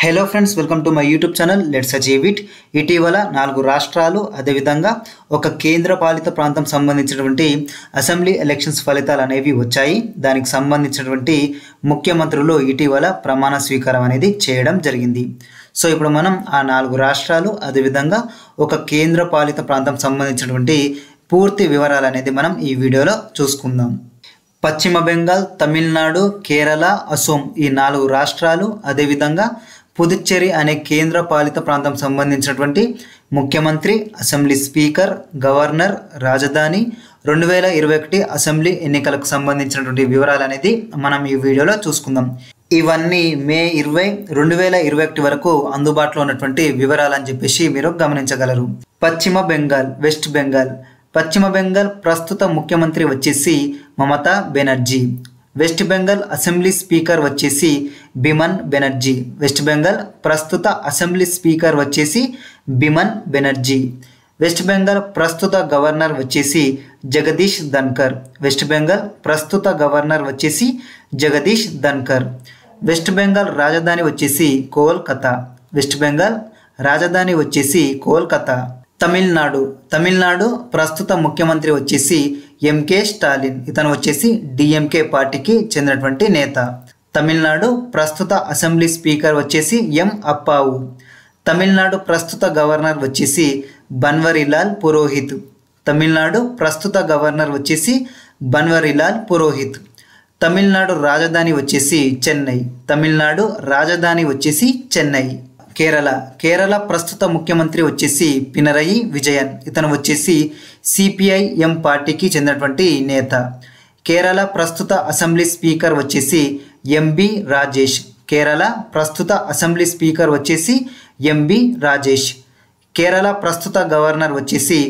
hello friends welcome to my YouTube channel let's achieve it ఇటీవల నాలుగు రాష్ట్రాలు అదేవిధంగా ఒక కేంద్రపాలిత ప్రాంతం సంబంధించినటువంటి అసెంబ్లీ ఎలక్షన్స్ ఫలితాలు అనేవి వచ్చాయి దానికి సంబంధించినటువంటి ముఖ్యమంత్రులు ఇటీవల ప్రమాణ స్వీకారం అనేది చేయడం జరిగింది సో ఇప్పుడు మనం ఆ నాలుగు రాష్ట్రాలు అదేవిధంగా ఒక కేంద్రపాలిత ప్రాంతం సంబంధించినటువంటి పూర్తి వివరాలు అనేది మనం ఈ వీడియోలో చూసుకుందాం పశ్చిమ బెంగాల్ తమిళనాడు కేరళ అసోం ఈ నాలుగు రాష్ట్రాలు అదేవిధంగా పుదుచ్చేరి అనే కేంద్ర పాలిత ప్రాంతం సంబంధించినటువంటి ముఖ్యమంత్రి అసెంబ్లీ స్పీకర్ గవర్నర్ రాజధాని రెండు వేల ఇరవై ఒకటి అసెంబ్లీ ఎన్నికలకు సంబంధించినటువంటి వివరాలు అనేది మనం ఈ వీడియోలో చూసుకుందాం ఇవన్నీ మే ఇరవై రెండు వేల ఇరవై ఒకటి వరకు అందుబాటులో ఉన్నటువంటి వివరాలు అని చెప్పేసి మీరు గమనించగలరు పశ్చిమ బెంగాల్ వెస్ట్ బెంగాల్ పశ్చిమ బెంగాల్ ప్రస్తుత ముఖ్యమంత్రి వచ్చేసి Mamata Banerjee west Bengal assembly speaker వచ్చేసి బిమన్ బెనర్జీ వెస్ట్ బెంగాల్ ప్రస్తుత అసెంబ్లీ స్పీకర్ వచ్చేసి బిమన్ బెనర్జీ వెస్ట్ బెంగాల్ ప్రస్తుత గవర్నర్ వచ్చేసి జగదీష్ ధన్కర్ వెస్ట్ బెంగాల్ ప్రస్తుత గవర్నర్ వచ్చేసి జగదీష్ ధన్కర్ వెస్ట్ బెంగాల్ రాజధాని వచ్చేసి కోల్కతా వెస్ట్ బెంగాల్ రాజధాని వచ్చేసి కోల్కతా తమిళనాడు తమిళనాడు ప్రస్తుత ముఖ్యమంత్రి వచ్చేసి ఎంకే స్టాలిన్ ఇతను వచ్చేసి డిఎంకే పార్టీకి చెందినటువంటి నేత తమిళనాడు ప్రస్తుత అసెంబ్లీ స్పీకర్ వచ్చేసి ఎం అప్పావు తమిళనాడు ప్రస్తుత గవర్నర్ వచ్చేసి బన్వరిలాల్ పురోహిత్ తమిళనాడు ప్రస్తుత గవర్నర్ వచ్చేసి బన్వరిలాల్ పురోహిత్ తమిళనాడు రాజధాని వచ్చేసి చెన్నై తమిళనాడు రాజధాని వచ్చేసి చెన్నై కేరళ కేరళ ప్రస్తుత ముఖ్యమంత్రి వచ్చేసి పినరయి విజయన్ ఇతను వచ్చేసి సిపిఐఎం పార్టీకి చెందినటువంటి నేత కేరళ ప్రస్తుత అసెంబ్లీ స్పీకర్ వచ్చేసి ఎంబి రాజేష్ కేరళ ప్రస్తుత అసెంబ్లీ స్పీకర్ వచ్చేసి ఎంబి రాజేష్ కేరళ ప్రస్తుత గవర్నర్ వచ్చేసి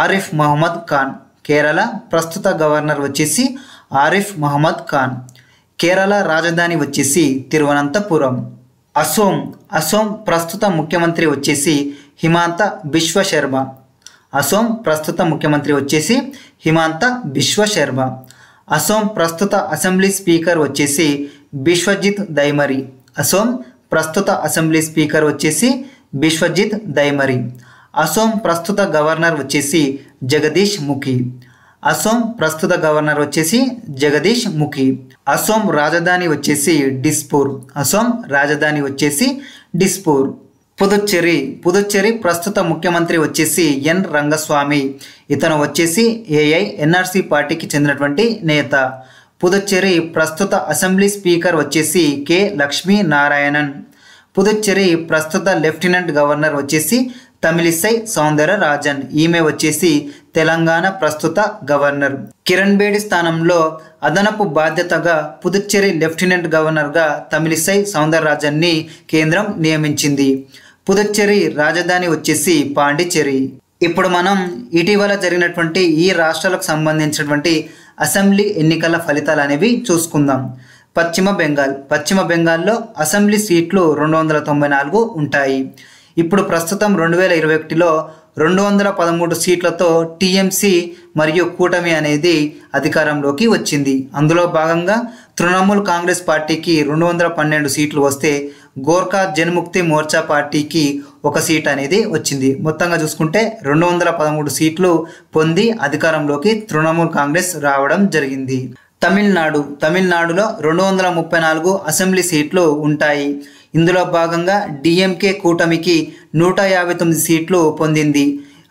ఆరిఫ్ మహమ్మద్ ఖాన్ కేరళ ప్రస్తుత గవర్నర్ వచ్చేసి ఆరిఫ్ మహమ్మద్ ఖాన్ కేరళ రాజధాని వచ్చేసి తిరువనంతపురం అసోం అసోం ప్రస్తుత ముఖ్యమంత్రి వచ్చేసి హిమాంత బిశ్వ శర్మ అసోం ప్రస్తుత ముఖ్యమంత్రి వచ్చేసి హిమాంత బిశ్వ శర్మ అసోం ప్రస్తుత అసెంబ్లీ స్పీకర్ వచ్చేసి బిశ్వజిత్ దైమరి అసోం ప్రస్తుత అసెంబ్లీ స్పీకర్ వచ్చేసి బిశ్వజిత్ దైమరి అసోం ప్రస్తుత గవర్నర్ వచ్చేసి జగదీష్ ముఖి అసోం ప్రస్తుత గవర్నర్ వచ్చేసి జగదీష్ ముఖి అసోం రాజధాని వచ్చేసి డిస్పూర్ అసోం రాజధాని వచ్చేసి డిస్పూర్ పుదుచ్చేరి పుదుచ్చేరి ప్రస్తుత ముఖ్యమంత్రి వచ్చేసి ఎన్ రంగస్వామి ఇతను వచ్చేసి ఏఐ ఎన్ఆర్సీ పార్టీకి చెందినటువంటి నేత పుదుచ్చేరి ప్రస్తుత అసెంబ్లీ స్పీకర్ వచ్చేసి కె లక్ష్మీ నారాయణన్ పుదుచ్చేరి ప్రస్తుత లెఫ్టినెంట్ గవర్నర్ వచ్చేసి తమిళిసై సౌందర రాజన్ ఈమె వచ్చేసి తెలంగాణ ప్రస్తుత గవర్నర్ కిరణ్ బేడి స్థానంలో అదనపు బాధ్యతగా పుదుచ్చేరి లెఫ్టినెంట్ గవర్నర్గా తమిళిసై సౌందరరాజన్ని కేంద్రం నియమించింది పుదుచ్చేరి రాజధాని వచ్చేసి పాండిచ్చేరి ఇప్పుడు మనం ఇటీవల జరిగినటువంటి ఈ రాష్ట్రాలకు సంబంధించినటువంటి అసెంబ్లీ ఎన్నికల ఫలితాలు అనేవి చూసుకుందాం పశ్చిమ బెంగాల్ పశ్చిమ బెంగాల్లో అసెంబ్లీ సీట్లు రెండు వందల తొంభై నాలుగు ఉంటాయి ఇప్పుడు ప్రస్తుతం రెండు వేల ఇరవై ఒకటిలో రెండు వందల పదమూడు సీట్లతో టీఎంసీ మరియు కూటమి అనేది అధికారంలోకి వచ్చింది అందులో భాగంగా తృణమూల్ కాంగ్రెస్ పార్టీకి రెండు వందల పన్నెండు సీట్లు వస్తే గోర్ఖా జన్ముక్తి మోర్చా పార్టీకి ఒక సీట్ అనేది వచ్చింది మొత్తంగా చూసుకుంటే రెండు వందల పదమూడు సీట్లు పొంది అధికారంలోకి తృణమూల్ కాంగ్రెస్ రావడం జరిగింది తమిళనాడు తమిళనాడులో రెండు వందల ముప్పై నాలుగు అసెంబ్లీ సీట్లు ఉంటాయి ఇందులో భాగంగా డిఎంకే కూటమికి నూట యాభై తొమ్మిది సీట్లు పొందింది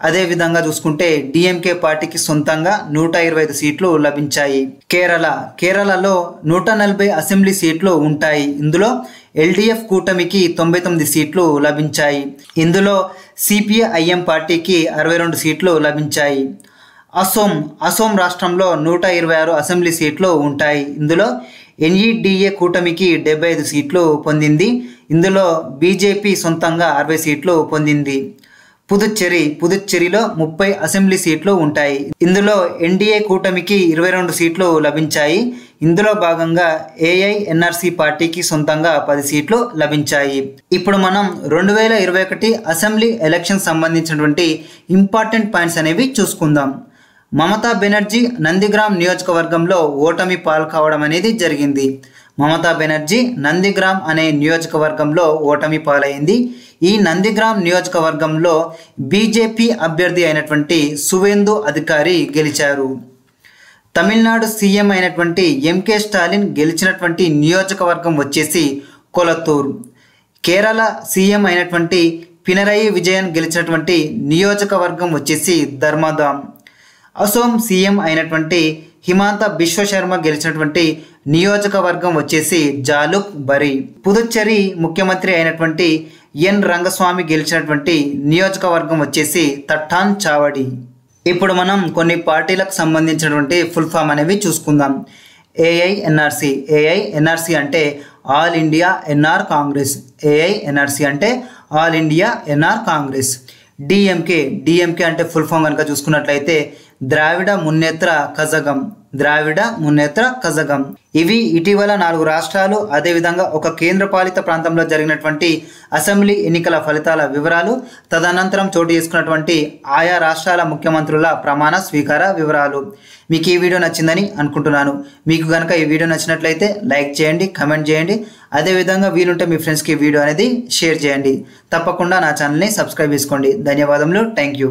అదేవిధంగా చూసుకుంటే డిఎంకే పార్టీకి సొంతంగా నూట ఇరవై ఐదు సీట్లు లభించాయి కేరళ కేరళలో నూట నలభై అసెంబ్లీ సీట్లు ఉంటాయి ఇందులో ఎల్డిఎఫ్ కూటమికి తొంభై తొమ్మిది సీట్లు లభించాయి ఇందులో సిపిఐఎం పార్టీకి అరవై రెండు సీట్లు లభించాయి అసోం అసోం రాష్ట్రంలో నూట ఇరవై ఆరు అసెంబ్లీ సీట్లు ఉంటాయి ఇందులో ఎన్ఈడిఏ కూటమికి డెబ్బై ఐదు సీట్లు పొందింది ఇందులో బీజేపీ సొంతంగా అరవై సీట్లు పొందింది పుదుచ్చేరి పుదుచ్చేరిలో ముప్పై అసెంబ్లీ సీట్లు ఉంటాయి ఇందులో ఎన్డీఏ కూటమికి ఇరవై రెండు సీట్లు లభించాయి ఇందులో భాగంగా ఏఐఎన్ఆర్సీ పార్టీకి సొంతంగా పది సీట్లు లభించాయి ఇప్పుడు మనం రెండు వేల ఇరవై ఒకటి అసెంబ్లీ ఎలక్షన్ సంబంధించినటువంటి ఇంపార్టెంట్ పాయింట్స్ అనేవి చూసుకుందాం మమతా బెనర్జీ నందిగ్రామ్ నియోజకవర్గంలో ఓటమి పాల్కావడం అనేది జరిగింది మమతా బెనర్జీ నందిగ్రామ్ అనే నియోజకవర్గంలో ఓటమి పాలైంది ఈ నందిగ్రామ్ నియోజకవర్గంలో బీజేపీ అభ్యర్థి అయినటువంటి సువేందు అధికారి గెలిచారు తమిళనాడు సీఎం అయినటువంటి ఎంకే స్టాలిన్ గెలిచినటువంటి నియోజకవర్గం వచ్చేసి కొలత్తూరు కేరళ సీఎం అయినటువంటి పినరయి విజయన్ గెలిచినటువంటి నియోజకవర్గం వచ్చేసి ధర్మాదాం అసోం సీఎం అయినటువంటి హిమాంత బిశ్వశర్మ గెలిచినటువంటి నియోజకవర్గం వచ్చేసి జాలుక్ బరి పుదుచ్చేరి ముఖ్యమంత్రి అయినటువంటి ఎన్ రంగస్వామి గెలిచినటువంటి నియోజకవర్గం వచ్చేసి తట్టాన్ చావడి ఇప్పుడు మనం కొన్ని పార్టీలకు సంబంధించినటువంటి ఫుల్ ఫామ్ అనేవి చూసుకుందాం ఏఐఎన్ఆర్సి ఏఐఎన్ఆర్సి అంటే ఆల్ ఇండియా ఎన్ఆర్ కాంగ్రెస్ ఏఐఎన్ఆర్సి అంటే ఆల్ ఇండియా ఎన్ఆర్ కాంగ్రెస్ డిఎంకే డిఎంకే అంటే ఫుల్ ఫామ్ కనుక చూసుకున్నట్లయితే ద్రావిడ మున్నేత్ర కజగం ద్రావిడ మున్నేత్ర కజగం ఇవి ఇటీవల నాలుగు రాష్ట్రాలు అదేవిధంగా ఒక కేంద్రపాలిత ప్రాంతంలో జరిగినటువంటి అసెంబ్లీ ఎన్నికల ఫలితాల వివరాలు తదనంతరం చోటు చేసుకున్నటువంటి ఆయా రాష్ట్రాల ముఖ్యమంత్రుల ప్రమాణ స్వీకార వివరాలు మీకు ఈ వీడియో నచ్చిందని అనుకుంటున్నాను మీకు కనుక ఈ వీడియో నచ్చినట్లయితే లైక్ చేయండి కమెంట్ చేయండి అదేవిధంగా వీలుంటే మీ ఫ్రెండ్స్కి వీడియో అనేది షేర్ చేయండి తప్పకుండా నా ఛానల్ని సబ్స్క్రైబ్ చేసుకోండి ధన్యవాదములు థ్యాంక్ యూ